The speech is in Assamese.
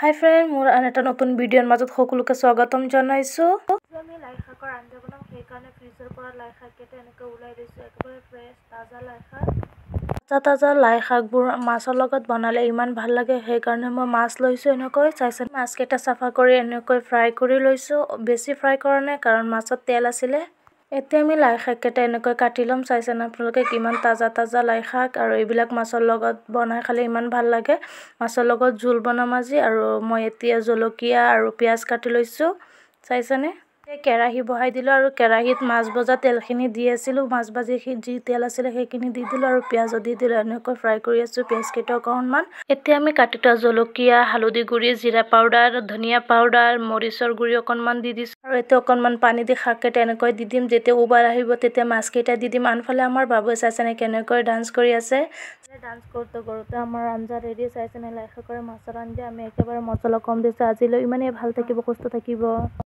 হাই ফ্ৰেণ্ড মোৰ আন এটা নতুন ভিডিঅ'ৰ মাজত সকলোকে স্বাগতম জনাইছোঁ আমি লাই শাকৰ আঞ্জা বনাম সেইকাৰণে ফ্ৰিজৰ পৰা লাই শাককেইটা এনেকৈ ওলাই দিছোঁ একেবাৰে ফ্ৰেছ তাজা লাই শাক তাজা তাজা লাই শাকবোৰ মাছৰ লগত বনালে ইমান ভাল লাগে সেইকাৰণে মই মাছ লৈছোঁ এনেকৈ চাইছে মাছকেইটা চাফা কৰি এনেকৈ ফ্ৰাই কৰি লৈছোঁ বেছি ফ্ৰাই কৰা নাই কাৰণ মাছত তেল আছিলে এতিয়া আমি লাই শাককেইটা এনেকৈ কাটি ল'ম চাইছেনে আপোনালোকে কিমান তাজা তাজা লাই শাক আৰু এইবিলাক মাছৰ লগত বনাই খালে ইমান ভাল লাগে মাছৰ লগত জোল বনাম আজি আৰু মই এতিয়া জলকীয়া আৰু পিঁয়াজ কাটি লৈছোঁ চাইছেনে কেৰাহী বহাই দিলোঁ আৰু কেৰাহীত মাছ ভজা তেলখিনি দি আছিলোঁ মাছ ভাজি যি তেল আছিলে সেইখিনি দি দিলোঁ আৰু পিঁয়াজো দি দিলোঁ এনেকৈ ফ্ৰাই কৰি আছোঁ পিঁয়াজকেইটা অকণমান এতিয়া আমি কাটি থোৱা জলকীয়া হালধি গুড়ি জিৰা পাউডাৰ ধনিয়া পাউডাৰ মৰিচৰ গুড়ি অকণমান দি দিছোঁ আৰু এতিয়া অকণমান পানী দি শাককেইটা এনেকৈ দি দিম যেতিয়া উবাৰ আহিব তেতিয়া মাছকেইটা দি দিম আনফালে আমাৰ বাবু চাইছেনে কেনেকৈ ডান্স কৰি আছে ডান্স কৰোঁতে কৰোঁতে আমাৰ আঞ্জা ৰেডি চাইছেনে কৰে মাছৰ আঞ্জা আমি একেবাৰে মছলা কম দিছোঁ আজিলৈ ইমানেই ভাল থাকিব সুস্থ থাকিব